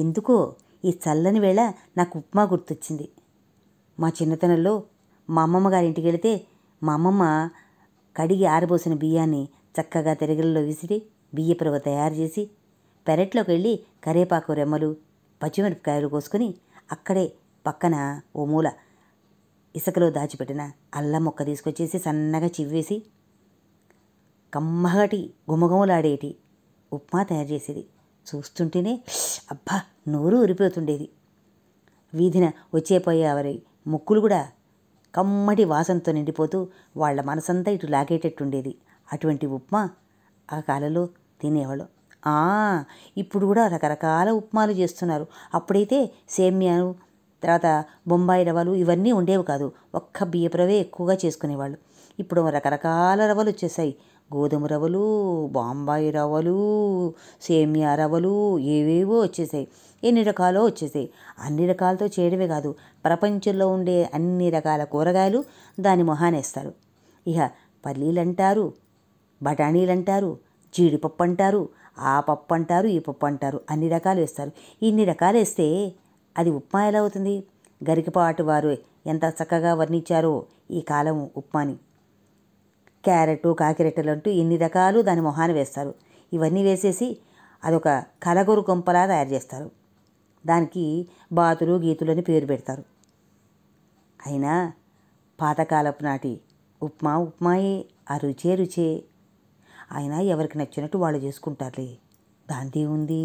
ఎందుకో ఈ చల్లని వేళ నాకు ఉప్మా గుర్తొచ్చింది మా చిన్నతనంలో మా అమ్మమ్మ గారింటికి వెళితే మా అమ్మమ్మ కడిగి ఆరబోసిన బియ్యాన్ని చక్కగా తెరగలలో విసిరి బియ్యపురవ తయారు చేసి పెరట్లోకి వెళ్ళి కరేపాకు రెమ్మలు పచ్చిమిరపకాయలు కోసుకొని అక్కడే పక్కన ఓ మూల ఇసుకలో దాచిపెట్టిన అల్లం మొక్క తీసుకొచ్చేసి సన్నగా చివ్వేసి కమ్మగటి గుమగుమలాడేటి ఉప్మా తయారు చేసేది చూస్తుంటేనే అబ్బా నోరు ఊరిపోతుండేది వీధిన వచ్చేపోయే వారి ముక్కులు కూడా కమ్మటి వాసనతో నిండిపోతూ వాళ్ళ మనసంతా ఇటు లాగేటట్టుండేది అటువంటి ఉప్మా ఆ కాలంలో తినేవాళ్ళు ఇప్పుడు కూడా రకరకాల ఉప్మాలు చేస్తున్నారు అప్పుడైతే సేమ్యాలు తర్వాత బొంబాయి రవ్వలు ఇవన్నీ ఉండేవి కాదు ఒక్క బియ్యపు రవే ఎక్కువగా చేసుకునేవాళ్ళు ఇప్పుడు రకరకాల రవ్వలు వచ్చేసాయి గోధుమ రవ్వలు బాంబాయి రవ్వలు సేమియా రవ్వలు ఏవేవో వచ్చేసాయి ఎన్ని రకాలో వచ్చేసాయి అన్ని రకాలతో చేయడమే కాదు ప్రపంచంలో ఉండే అన్ని రకాల కూరగాయలు దాని మొహానేస్తారు ఇక పల్లీలంటారు బఠానీలంటారు జీడిపప్పు అంటారు ఆ పప్పు అంటారు ఈ పప్పు అంటారు అన్ని రకాలు వేస్తారు ఇన్ని రకాలు వేస్తే అది ఉప్మా ఎలా అవుతుంది గరికపాటు వారు ఎంత చక్కగా వర్ణించారో ఈ కాలం ఉప్మాని క్యారెట్ కాకిరెట్టలు అంటూ ఎన్ని రకాలు దాని మొహాన వేస్తారు ఇవన్నీ వేసేసి అదొక కలగొరు కొంపలా తయారు చేస్తారు దానికి బాతులు గీతులు అని పేరు పెడతారు అయినా పాతకాలపు నాటి ఉప్మా ఉప్మాయే ఆ రుచే రుచే అయినా ఎవరికి నచ్చినట్టు వాళ్ళు చేసుకుంటారులే దాంతి ఉంది